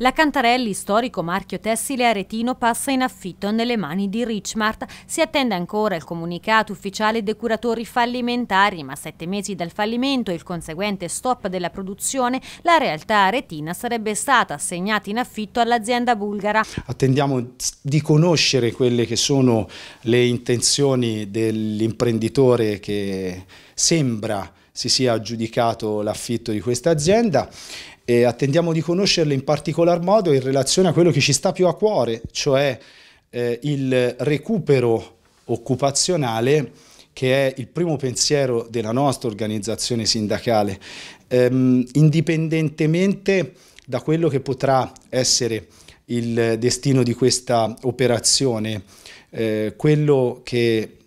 La Cantarelli, storico marchio tessile aretino, passa in affitto nelle mani di Richmart. Si attende ancora il comunicato ufficiale dei curatori fallimentari, ma a sette mesi dal fallimento e il conseguente stop della produzione, la realtà aretina sarebbe stata assegnata in affitto all'azienda bulgara. Attendiamo di conoscere quelle che sono le intenzioni dell'imprenditore che sembra si sia aggiudicato l'affitto di questa azienda e attendiamo di conoscerle in particolar modo in relazione a quello che ci sta più a cuore, cioè eh, il recupero occupazionale che è il primo pensiero della nostra organizzazione sindacale, ehm, indipendentemente da quello che potrà essere il destino di questa operazione, eh, quello che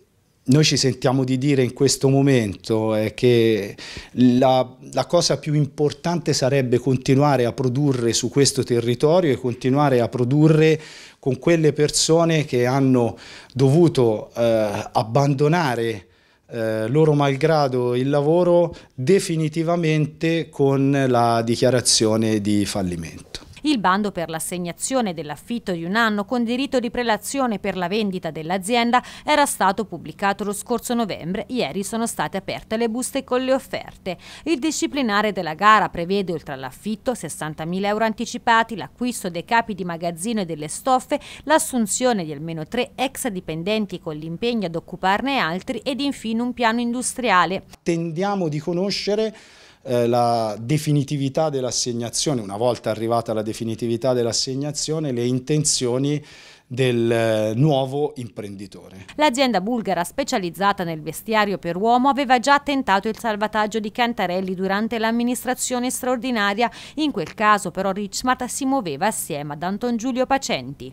noi ci sentiamo di dire in questo momento è che la, la, cosa più importante sarebbe continuare a produrre su questo territorio e continuare a produrre con quelle persone che hanno dovuto eh, abbandonare eh, loro malgrado il lavoro definitivamente con la dichiarazione di fallimento. Il bando per l'assegnazione dell'affitto di un anno con diritto di prelazione per la vendita dell'azienda era stato pubblicato lo scorso novembre. Ieri sono state aperte le buste con le offerte. Il disciplinare della gara prevede oltre all'affitto 60.000 euro anticipati, l'acquisto dei capi di magazzino e delle stoffe, l'assunzione di almeno tre ex dipendenti con l'impegno ad occuparne altri ed infine un piano industriale. Tendiamo di conoscere eh, la definitività dell'assegnazione, una volta arrivata la definitività dell'assegnazione, le intenzioni del eh, nuovo imprenditore. L'azienda bulgara specializzata nel vestiario per uomo aveva già tentato il salvataggio di Cantarelli durante l'amministrazione straordinaria, in quel caso però Richmart si muoveva assieme ad Anton Giulio Pacenti.